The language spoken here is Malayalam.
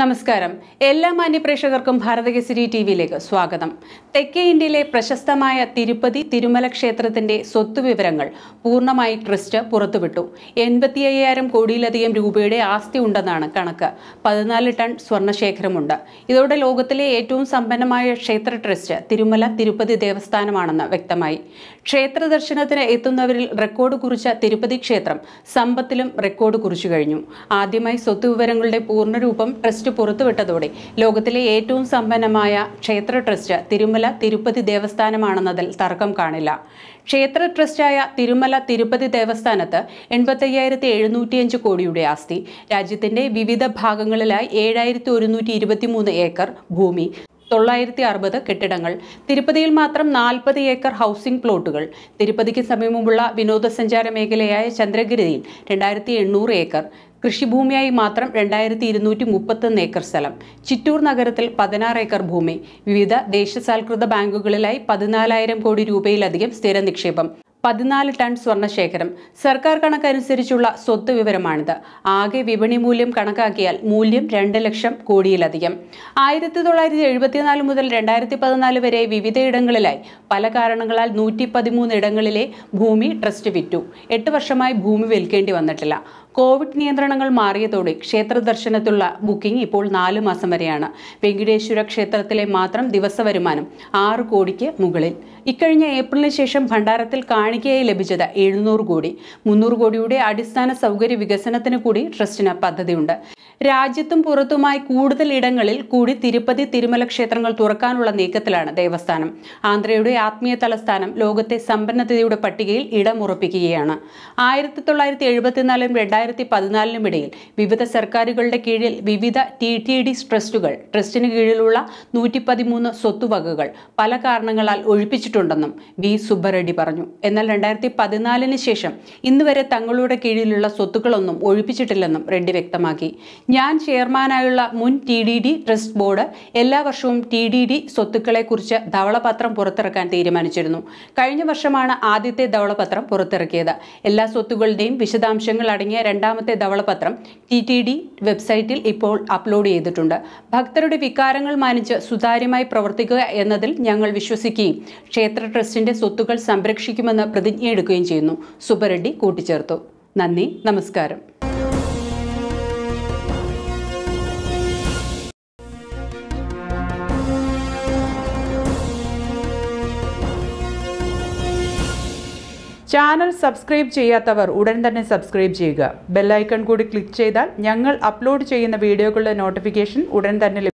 നമസ്കാരം എല്ലാ മാന്യപ്രേക്ഷകർക്കും ഭാരതകേസരി ടി വിയിലേക്ക് സ്വാഗതം തെക്കേ ഇന്ത്യയിലെ പ്രശസ്തമായ തിരുപ്പതി തിരുമല ക്ഷേത്രത്തിന്റെ സ്വത്തുവിവരങ്ങൾ പൂർണ്ണമായി ട്രസ്റ്റ് പുറത്തുവിട്ടു എൺപത്തി അയ്യായിരം കോടിയിലധികം രൂപയുടെ ആസ്തി ഉണ്ടെന്നാണ് കണക്ക് പതിനാല് ടൺ സ്വർണശേഖരമുണ്ട് ഇതോടെ ലോകത്തിലെ ഏറ്റവും സമ്പന്നമായ ക്ഷേത്ര ട്രസ്റ്റ് തിരുമല തിരുപ്പതി ദേവസ്ഥാനമാണെന്ന് വ്യക്തമായി ക്ഷേത്ര ദർശനത്തിന് എത്തുന്നവരിൽ റെക്കോർഡ് കുറിച്ച തിരുപ്പതി ക്ഷേത്രം സമ്പത്തിലും റെക്കോർഡ് കുറിച്ചു കഴിഞ്ഞു ആദ്യമായി സ്വത്തുവിവരങ്ങളുടെ പൂർണ്ണരൂപം ട്രസ്റ്റ് ട്രസ്റ്റ് പുറത്തുവിട്ടതോടെ ലോകത്തിലെ ഏറ്റവും സമ്പന്നമായ ക്ഷേത്ര ട്രസ്റ്റ് തിരുമല തിരുപ്പതി ദേവസ്ഥാനമാണെന്നതിൽ തർക്കം കാണില്ല ക്ഷേത്ര ട്രസ്റ്റായ തിരുമല തിരുപ്പതി ദേവസ്ഥാനത്ത് എൺപത്തയ്യായിരത്തി എഴുന്നൂറ്റിയഞ്ച് കോടിയുടെ ആസ്തി രാജ്യത്തിന്റെ വിവിധ ഭാഗങ്ങളിലായി ഏഴായിരത്തി ഒരുന്നൂറ്റി ഇരുപത്തിമൂന്ന് ഏക്കർ ഭൂമി തൊള്ളായിരത്തി അറുപത് കെട്ടിടങ്ങൾ തിരുപ്പതിയിൽ മാത്രം നാൽപ്പത് ഏക്കർ ഹൗസിംഗ് പ്ലോട്ടുകൾ തിരുപ്പതിക്ക് സമീപമുള്ള വിനോദസഞ്ചാര മേഖലയായ ചന്ദ്രഗിരിയിൽ രണ്ടായിരത്തി എണ്ണൂറ് ഏക്കർ കൃഷിഭൂമിയായി മാത്രം രണ്ടായിരത്തി ഇരുന്നൂറ്റി മുപ്പത്തൊന്ന് ഏക്കർ സ്ഥലം ചിറ്റൂർ നഗരത്തിൽ പതിനാറ് ഏക്കർ ഭൂമി വിവിധ ദേശസാൽകൃത ബാങ്കുകളിലായി പതിനാലായിരം കോടി രൂപയിലധികം സ്ഥിര നിക്ഷേപം പതിനാല് ടൺ സ്വർണശേഖരം സർക്കാർ കണക്കനുസരിച്ചുള്ള സ്വത്ത് വിവരമാണിത് ആകെ വിപണി മൂല്യം കണക്കാക്കിയാൽ മൂല്യം രണ്ട് ലക്ഷം കോടിയിലധികം ആയിരത്തി തൊള്ളായിരത്തി എഴുപത്തിനാല് മുതൽ രണ്ടായിരത്തി പതിനാല് വരെ വിവിധയിടങ്ങളിലായി പല കാരണങ്ങളാൽ നൂറ്റി പതിമൂന്ന് ഇടങ്ങളിലെ ഭൂമി ട്രസ്റ്റ് വിറ്റു എട്ട് വർഷമായി ഭൂമി വിൽക്കേണ്ടി വന്നിട്ടില്ല കോവിഡ് നിയന്ത്രണങ്ങൾ മാറിയതോടെ ക്ഷേത്ര ദർശനത്തിലുള്ള ബുക്കിംഗ് ഇപ്പോൾ നാല് മാസം വരെയാണ് വെങ്കിടേശ്വര ക്ഷേത്രത്തിലെ മാത്രം ദിവസ വരുമാനം ആറ് കോടിക്ക് മുകളിൽ ഇക്കഴിഞ്ഞ ഏപ്രിലിന് ശേഷം ഭണ്ഡാരത്തിൽ കാണി കാണിക്കയായി ലഭിച്ചത് എഴുന്നൂറ് കോടി മുന്നൂറ് കോടിയുടെ അടിസ്ഥാന സൗകര്യ വികസനത്തിന് കൂടി ട്രസ്റ്റിന് പദ്ധതിയുണ്ട് രാജ്യത്തും പുറത്തുമായി കൂടുതൽ ഇടങ്ങളിൽ കൂടി തിരുപ്പതി തിരുമല ക്ഷേത്രങ്ങൾ തുറക്കാനുള്ള നീക്കത്തിലാണ് ദേവസ്ഥാനം ആന്ധ്രയുടെ ആത്മീയ തലസ്ഥാനം ലോകത്തെ സമ്പന്നതയുടെ പട്ടികയിൽ ഇടമുറപ്പിക്കുകയാണ് ആയിരത്തി തൊള്ളായിരത്തി എഴുപത്തിനാലും രണ്ടായിരത്തി പതിനാലിനും ഇടയിൽ വിവിധ സർക്കാരുകളുടെ കീഴിൽ വിവിധ ടി ടി ഡി ട്രസ്റ്റുകൾ ട്രസ്റ്റിന് കീഴിലുള്ള നൂറ്റി പതിമൂന്ന് സ്വത്തുവകകൾ പല കാരണങ്ങളാൽ ഒഴിപ്പിച്ചിട്ടുണ്ടെന്നും വി സുബ്ബറെഡ്ഡി പറഞ്ഞു എന്നാൽ എന്നാൽ രണ്ടായിരത്തി പതിനാലിന് ശേഷം ഇന്ന് വരെ തങ്ങളുടെ കീഴിലുള്ള സ്വത്തുക്കളൊന്നും ഒഴിപ്പിച്ചിട്ടില്ലെന്നും റെഡ്ഡി വ്യക്തമാക്കി ഞാൻ ചെയർമാനായുള്ള മുൻ T D D trust board എല്ലാ വർഷവും ടി ഡി ഡി സ്വത്തുക്കളെക്കുറിച്ച് ധവളപത്രം പുറത്തിറക്കാൻ തീരുമാനിച്ചിരുന്നു കഴിഞ്ഞ വർഷമാണ് ആദ്യത്തെ ധവളപത്രം പുറത്തിറക്കിയത് എല്ലാ സ്വത്തുക്കളുടെയും വിശദാംശങ്ങൾ അടങ്ങിയ രണ്ടാമത്തെ ധവളപത്രം ടി ടി ഡി വെബ്സൈറ്റിൽ ഇപ്പോൾ അപ്ലോഡ് ചെയ്തിട്ടുണ്ട് ഭക്തരുടെ വികാരങ്ങൾ മാനിച്ച് സുതാര്യമായി പ്രവർത്തിക്കുക എന്നതിൽ ഞങ്ങൾ വിശ്വസിക്കുകയും ക്ഷേത്ര ട്രസ്റ്റിന്റെ സ്വത്തുക്കൾ സംരക്ഷിക്കുമെന്ന് എടുക്കുകയും ചെയ്യുന്നു സുബറെഡ്ഡി കൂട്ടിച്ചേർത്തു നന്ദി നമസ്കാരം ചാനൽ സബ്സ്ക്രൈബ് ചെയ്യാത്തവർ ഉടൻ തന്നെ സബ്സ്ക്രൈബ് ചെയ്യുക ബെല്ലൈക്കൺ കൂടി ക്ലിക്ക് ചെയ്താൽ ഞങ്ങൾ അപ്ലോഡ് ചെയ്യുന്ന വീഡിയോകളുടെ നോട്ടിഫിക്കേഷൻ ഉടൻ തന്നെ